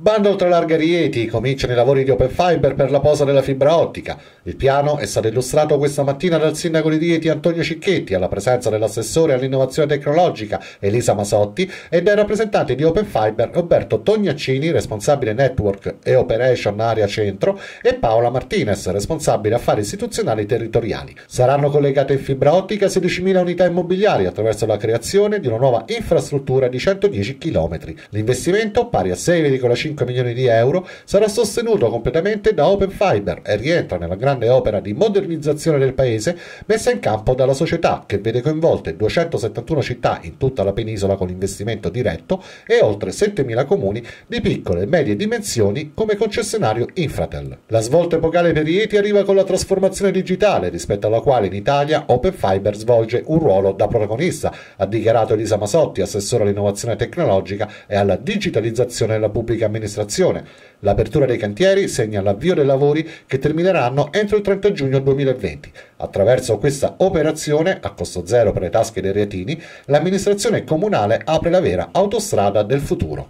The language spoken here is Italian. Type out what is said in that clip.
Bando tra larga rieti, cominciano i lavori di Open Fiber per la posa della fibra ottica. Il piano è stato illustrato questa mattina dal sindaco di Rieti Antonio Cicchetti, alla presenza dell'assessore all'innovazione tecnologica Elisa Masotti e dai rappresentanti di Open Fiber Roberto Tognaccini, responsabile network e operation area centro, e Paola Martinez, responsabile affari istituzionali territoriali. Saranno collegate in fibra ottica 16.000 unità immobiliari attraverso la creazione di una nuova infrastruttura di 110 km. L'investimento, pari a 6,5 5 milioni di euro, sarà sostenuto completamente da Open Fiber e rientra nella grande opera di modernizzazione del paese messa in campo dalla società, che vede coinvolte 271 città in tutta la penisola con investimento diretto e oltre 7.000 comuni di piccole e medie dimensioni come concessionario Infratel. La svolta epocale per Ieti arriva con la trasformazione digitale, rispetto alla quale in Italia Open Fiber svolge un ruolo da protagonista, ha dichiarato Elisa Masotti, assessore all'innovazione tecnologica e alla digitalizzazione della pubblica amministrazione amministrazione. L'apertura dei cantieri segna l'avvio dei lavori che termineranno entro il 30 giugno 2020. Attraverso questa operazione, a costo zero per le tasche dei reatini, l'amministrazione comunale apre la vera autostrada del futuro.